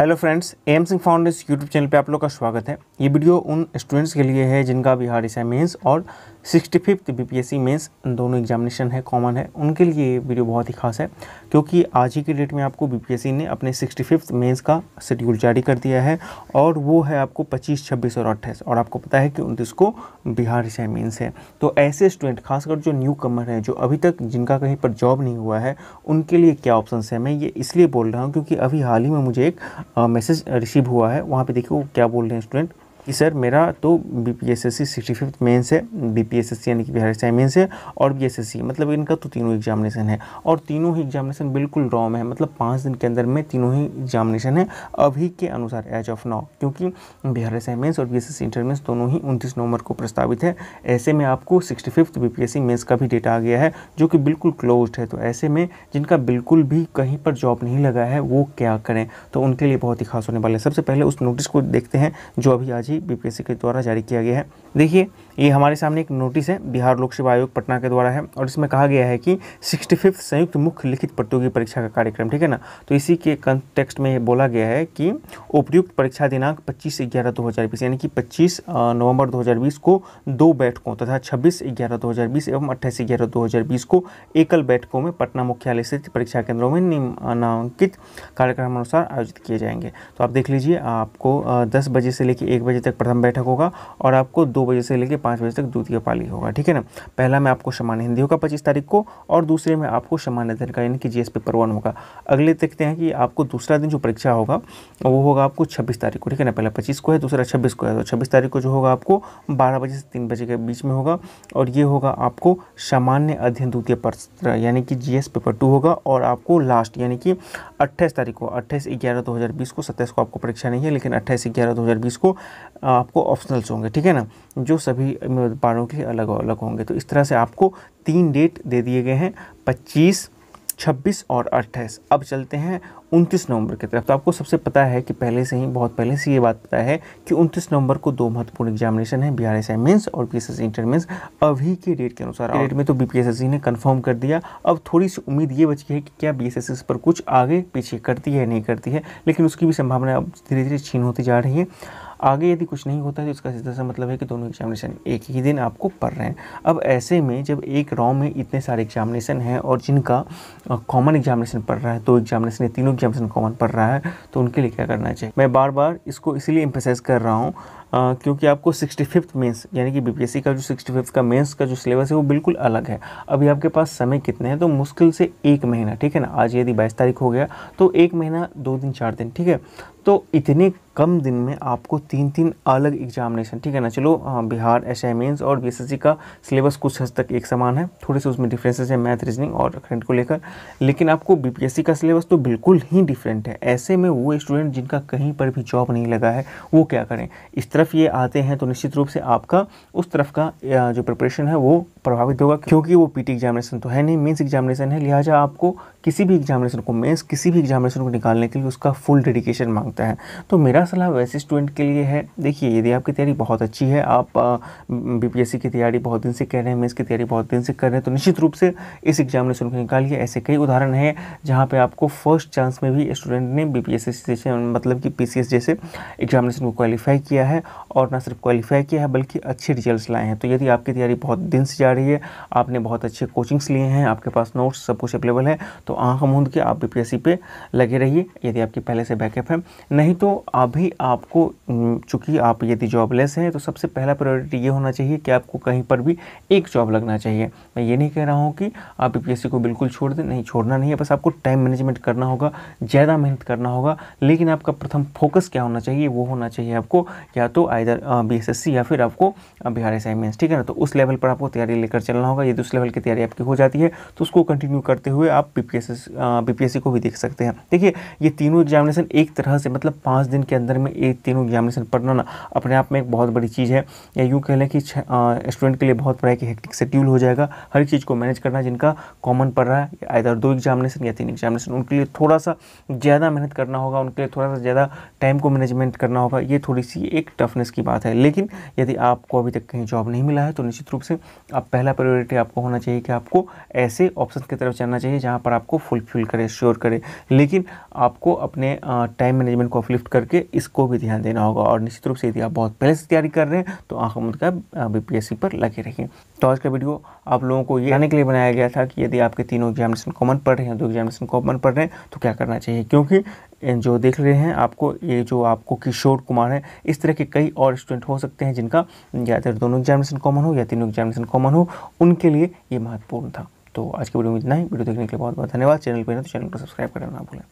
hello friends M Singh foundation YouTube channel पे आप लोग का स्वागत है ये वीडियो उन स्टूडेंट्स के लिए है जिनका बिहार इसे मेंस और sixty fifth B P mains दोनों एग्जामिनेशन है कॉमन है उनके लिए ये वीडियो बहुत ही खास है क्योंकि आज ही के डेट में आपको बी ने अपने सिक्सटी फिफ्थ मेन्स का शेड्यूल जारी कर दिया है और वो है आपको पच्चीस छब्बीस और अट्ठाईस और आपको पता है कि उनतीस को बिहार से मेन्स है तो ऐसे स्टूडेंट खासकर जो न्यू कमर है जो अभी तक जिनका कहीं पर जॉब नहीं हुआ है उनके लिए क्या ऑप्शन है मैं ये इसलिए बोल रहा हूँ क्योंकि अभी हाल ही में मुझे एक मैसेज रिसीव हुआ है वहाँ पर देखिए वो क्या बोल रहे हैं स्टूडेंट कि सर मेरा तो B P S S C sixty fifth mains है B P S S C यानी कि बिहार साई मेन्स है और बी एस एस सी मतलब इनका तो तीनों एग्जामिनेशन है और तीनों ही एग्जामिनेशन बिल्कुल रॉम में है मतलब पाँच दिन के अंदर में तीनों ही एग्जामिनेशन है अभी के अनुसार एज ऑफ नाउ क्योंकि बिहार साई मेन्स और B S S C inter mains दोनों ही उनतीस नवंबर को प्रस्तावित है ऐसे में आपको sixty fifth B P S C mains का भी डेटा आ गया है जो कि बिल्कुल क्लोज है तो ऐसे में जिनका बिल्कुल भी कहीं पर जॉब नहीं लगा है वो क्या करें तो उनके लिए बहुत ही खास होने वाले हैं सबसे पहले उस नोटिस को देखते हैं जो अभी आज जी बीपीएससी के द्वारा जारी किया गया है देखिए ये हमारे सामने एक नोटिस है बिहार लोक सेवा आयोग पटना के द्वारा है और इसमें कहा गया है कि सिक्सटी फिफ्थ संयुक्त मुख्य लिखित प्रतियोगी परीक्षा का कार्यक्रम ठीक है ना तो इसी के कंटेक्स्ट में बोला गया है कि उपयुक्त परीक्षा दिनांक पच्चीस ग्यारह दो यानी कि पच्चीस नवंबर 2020 को दो बैठकों तथा छब्बीस ग्यारह 2020 एवं अट्ठाईस ग्यारह 2020 को एकल बैठकों में पटना मुख्यालय स्थित परीक्षा केंद्रों में नामांकित कार्यक्रम अनुसार आयोजित किए जाएंगे तो आप देख लीजिए आपको दस बजे से लेकर एक बजे बजे तक प्रथम बैठक होगा और आपको दो बजे से लेकर पाँच बजे तक द्वितीय पाली होगा ठीक है ना पहला में आपको सामान्य हिंदी होगा पच्चीस तारीख को और दूसरे में आपको सामान्य अध्ययन का यानी कि जी पेपर वन होगा अगले देखते हैं कि आपको दूसरा दिन जो परीक्षा होगा वो होगा आपको छब्बीस तारीख को ठीक है ना पहला पच्चीस को है दूसरा छब्बीस को है तो छब्बीस तारीख को जो होगा आपको बारह बजे से तीन बजे के बीच में होगा और ये होगा आपको सामान्य अध्ययन द्वितीय पत्र यानी कि जीएस पेपर टू होगा और आपको लास्ट यानी कि अट्ठाईस तारीख को अट्ठाईस ग्यारह दो हज़ार बीस को सत्ताईस को आपको परीक्षा नहीं है लेकिन अट्ठाईस ग्यारह दो हज़ार बीस को आपको ऑप्शनल्स होंगे ठीक है ना जो सभी उम्मीदवारों के लिए अलग अलग होंगे तो इस तरह से आपको तीन डेट दे दिए गए हैं पच्चीस छब्बीस और अट्ठाईस अब चलते हैं उनतीस नवंबर की तरफ तो आपको सबसे पता है कि पहले से ही बहुत पहले से ये बात पता है कि उनतीस नवंबर को दो महत्वपूर्ण एग्जामिनेशन है बिहार एस मेंस और बी एस इंटर मेंस अभी के डेट के अनुसार डेट में तो बी ने कन्फर्म कर दिया अब थोड़ी सी उम्मीद ये बची है कि क्या बी एस पर कुछ आगे पीछे करती है नहीं करती है लेकिन उसकी भी संभावना अब धीरे धीरे छीन होती जा रही है आगे यदि कुछ नहीं होता है तो इसका सीधा सा मतलब है कि दोनों एग्जामिनेशन एक ही दिन आपको पढ़ रहे हैं अब ऐसे में जब एक रॉ में इतने सारे एग्जामिनेशन हैं और जिनका कॉमन एग्जामिनेशन पढ़ रहा है दो एग्जामिनेशन या तीनों एग्जामिनेशन कॉमन पढ़ रहा है तो उनके लिए क्या करना चाहिए मैं बार बार इसको इसीलिए एम्फेसाइज कर रहा हूँ Uh, क्योंकि आपको सिक्सटी फिफ्थ मेन्स यानी कि बी का जो सिक्सटी फिफ्थ का मेंस का जो सिलेबस है वो बिल्कुल अलग है अभी आपके पास समय कितने हैं तो मुश्किल से एक महीना ठीक है ना आज यदि बाईस तारीख हो गया तो एक महीना दो दिन चार दिन ठीक है तो इतने कम दिन में आपको तीन तीन अलग एग्जामिनेशन ठीक है ना चलो बिहार एस और बी का सिलेबस कुछ हद तक एक समान है थोड़े से उसमें डिफरेंसेस हैं मैथ रीजनिंग और करंट को लेकर लेकिन आपको बीपीएससी का सिलेबस तो बिल्कुल ही डिफरेंट है ऐसे में वो स्टूडेंट जिनका कहीं पर भी जॉब नहीं लगा है वो क्या करें इस तरफ ये आते हैं तो निश्चित रूप से आपका उस तरफ का जो प्रिपरेशन है वो प्रभावित होगा क्योंकि वो पीटी एग्जामिनेशन तो है नहीं मेंस एग्जामिनेशन है लिहाजा आपको किसी भी एग्जामिनेशन को मेंस किसी भी एग्जामिनेशन को निकालने के लिए उसका फुल डेडिकेशन मांगता है तो मेरा सलाह वैसे स्टूडेंट के लिए है देखिए यदि आपकी तैयारी बहुत अच्छी है आप बीपीएससी की तैयारी बहुत दिन से कर रहे हैं मेन्स की तैयारी बहुत दिन से कर रहे हैं तो निश्चित रूप से इस एग्जामिनेशन को निकालिए ऐसे कई उदाहरण हैं जहाँ पर आपको फर्स्ट चांस में भी स्टूडेंट ने बी जैसे मतलब कि पी जैसे एग्जामिनेशन को क्वालिफाई किया है और ना सिर्फ क्वालिफाई किया है बल्कि अच्छे रिजल्ट लाए हैं तो यदि आपकी तैयारी बहुत दिन से जा रही है आपने बहुत अच्छे कोचिंग्स लिए हैं आपके पास नोट्स सब कुछ अवेलेबल है तो आँख मूंद के आप बीपीएससी पे लगे रहिए यदि आपकी पहले से बैकअप है नहीं तो अभी आपको चूँकि आप यदि जॉबलेस हैं तो सबसे पहला प्रायोरिटी ये होना चाहिए कि आपको कहीं पर भी एक जॉब लगना चाहिए मैं ये नहीं कह रहा हूँ कि आप बी को बिल्कुल छोड़ दें नहीं छोड़ना नहीं है बस आपको टाइम मैनेजमेंट करना होगा ज़्यादा मेहनत करना होगा लेकिन आपका प्रथम फोकस क्या होना चाहिए वो होना चाहिए आपको या तो आइधर बी या फिर आपको बिहार एस ठीक है ना तो उस लेवल पर आपको तैयारी लेकर चलना होगा यदि उस लेवल की तैयारी आपकी हो जाती है तो उसको कंटिन्यू करते हुए आप बीपीएसएस बीपीएससी को भी देख सकते हैं देखिए ये तीनों एग्जामिनेशन एक तरह से मतलब पाँच दिन के अंदर में ये तीनों एग्जामिनेशन पढ़ना ना अपने आप में एक बहुत बड़ी चीज़ है या यूँ कह लें कि स्टूडेंट के लिए बहुत पढ़ाई की हेक्टिक शेड्यूल हो जाएगा हर चीज़ को मैनेज करना जिनका कॉमन पड़ रहा है आयदर दो एग्जामिनेशन या तीन एग्जामिनेशन उनके लिए थोड़ा सा ज़्यादा मेहनत करना होगा उनके लिए थोड़ा सा ज़्यादा टाइम को मैनेजमेंट करना होगा ये थोड़ी सी एक टफनेस की बात है लेकिन यदि आपको अभी तक कहीं जॉब नहीं मिला है तो निश्चित रूप से आप पहला प्रायोरिटी आपको होना चाहिए कि आपको ऐसे ऑप्शन की तरफ जाना चाहिए जहाँ पर आपको फुलफिल करे श्योर करे लेकिन आपको अपने टाइम मैनेजमेंट को अपलिफ्ट करके इसको भी ध्यान देना होगा और निश्चित रूप से यदि आप बहुत पहले से तैयारी कर रहे हैं तो आँखों मुद का बी पर लगे रहिए तो आज का वीडियो आप लोगों को ये आने के लिए बनाया गया था कि यदि आपके तीनों एग्जामिनेशन कॉमन पढ़ रहे हैं दो एग्जामिनेशन कॉमन पढ़ रहे हैं तो क्या करना चाहिए क्योंकि जो देख रहे हैं आपको ये जो आपको किशोर कुमार है इस तरह के कई और स्टूडेंट हो सकते हैं जिनका या तो दोनों एग्जामिनेशन कॉमन हो या तीनों एग्जामिनेशन कॉमन हो हो उनके लिए ये महत्वपूर्ण था तो आज की वीडियो में इतना ही वीडियो देखने के लिए बहुत बहुत धन्यवाद चैनल पर तो चैनल को सब्सक्राइब करना ना भूलें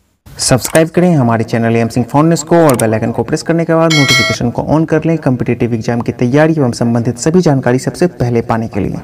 सब्सक्राइब करें हमारे चैनल एम सिंह फाउंडनेस को और बेल आइकन को प्रेस करने के बाद नोटिफिकेशन को ऑन कर लें कम्पिटेटिव एग्जाम की तैयारी एवं संबंधित सभी जानकारी सबसे पहले पाने के लिए